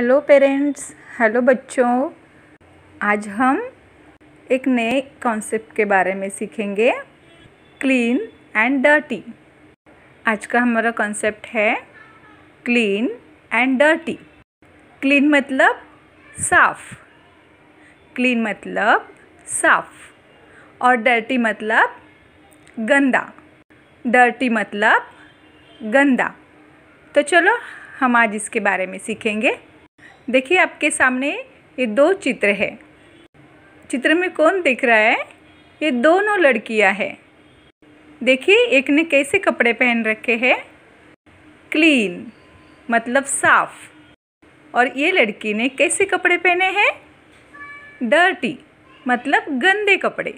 hello parents hello बच्चों आज हम एक नए कॉन्सेप्ट के बारे में सीखेंगे क्लीन एंड डर्टी आज का हमारा कॉन्सेप्ट है क्लीन एंड डर्टी क्लीन मतलब साफ क्लीन मतलब साफ और डर्टी मतलब गंदा डर्टी मतलब गंदा तो चलो हम आज इसके बारे में सीखेंगे देखिए आपके सामने ये दो चित्र है चित्र में कौन दिख रहा है ये दोनों लड़कियां हैं देखिए एक ने कैसे कपड़े पहन रखे हैं क्लीन मतलब साफ और ये लड़की ने कैसे कपड़े पहने हैं डर्टी मतलब गंदे कपड़े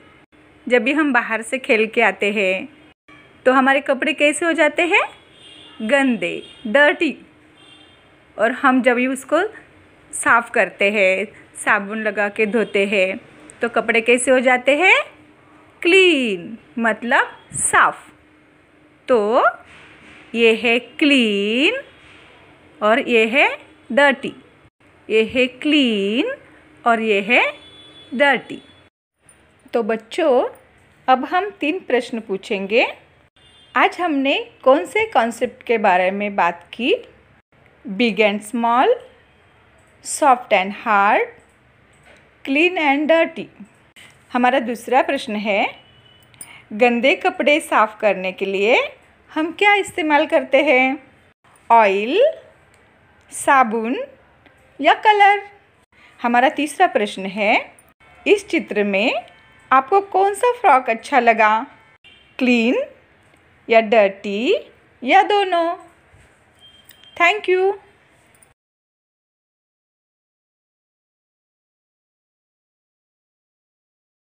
जब भी हम बाहर से खेल के आते हैं तो हमारे कपड़े कैसे हो जाते हैं गंदे डर्टी और हम जब भी उसको साफ़ करते हैं साबुन लगा के धोते हैं तो कपड़े कैसे हो जाते हैं क्लीन मतलब साफ तो ये है क्लीन और ये है डर्टी ये है क्लीन और ये है डर्टी तो बच्चों अब हम तीन प्रश्न पूछेंगे आज हमने कौन से कॉन्सेप्ट के बारे में बात की big and small soft and hard clean and dirty हमारा दूसरा प्रश्न है गंदे कपड़े साफ करने के लिए हम क्या इस्तेमाल करते हैं ऑयल साबुन या कलर हमारा तीसरा प्रश्न है इस चित्र में आपको कौन सा फ्रॉक अच्छा लगा क्लीन या डर्टी या दोनों थैंक यू